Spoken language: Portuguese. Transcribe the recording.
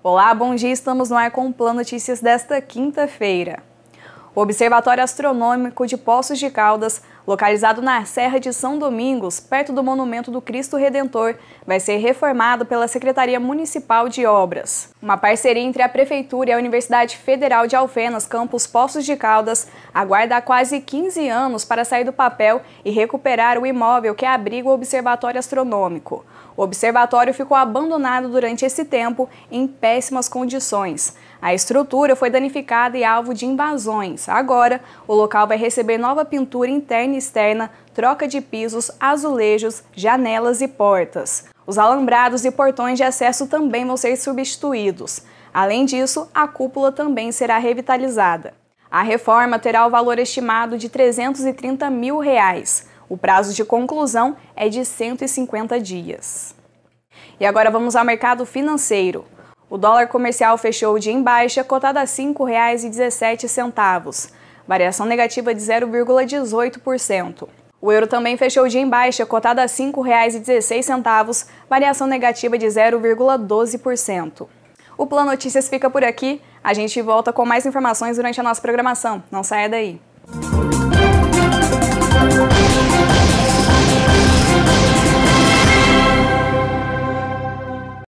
Olá, bom dia. Estamos no ar com o Notícias desta quinta-feira. O Observatório Astronômico de Poços de Caldas localizado na Serra de São Domingos, perto do Monumento do Cristo Redentor, vai ser reformado pela Secretaria Municipal de Obras. Uma parceria entre a Prefeitura e a Universidade Federal de Alfenas, campus Poços de Caldas, aguarda há quase 15 anos para sair do papel e recuperar o imóvel que abriga o Observatório Astronômico. O observatório ficou abandonado durante esse tempo em péssimas condições. A estrutura foi danificada e alvo de invasões. Agora, o local vai receber nova pintura interna externa, troca de pisos, azulejos, janelas e portas. Os alambrados e portões de acesso também vão ser substituídos. Além disso, a cúpula também será revitalizada. A reforma terá o valor estimado de R$ 330 mil. Reais. O prazo de conclusão é de 150 dias. E agora vamos ao mercado financeiro. O dólar comercial fechou de dia em baixa, cotado a R$ 5,17 variação negativa de 0,18%. O euro também fechou o dia em baixa, cotado a R$ 5,16, variação negativa de 0,12%. O Plano Notícias fica por aqui. A gente volta com mais informações durante a nossa programação. Não saia daí.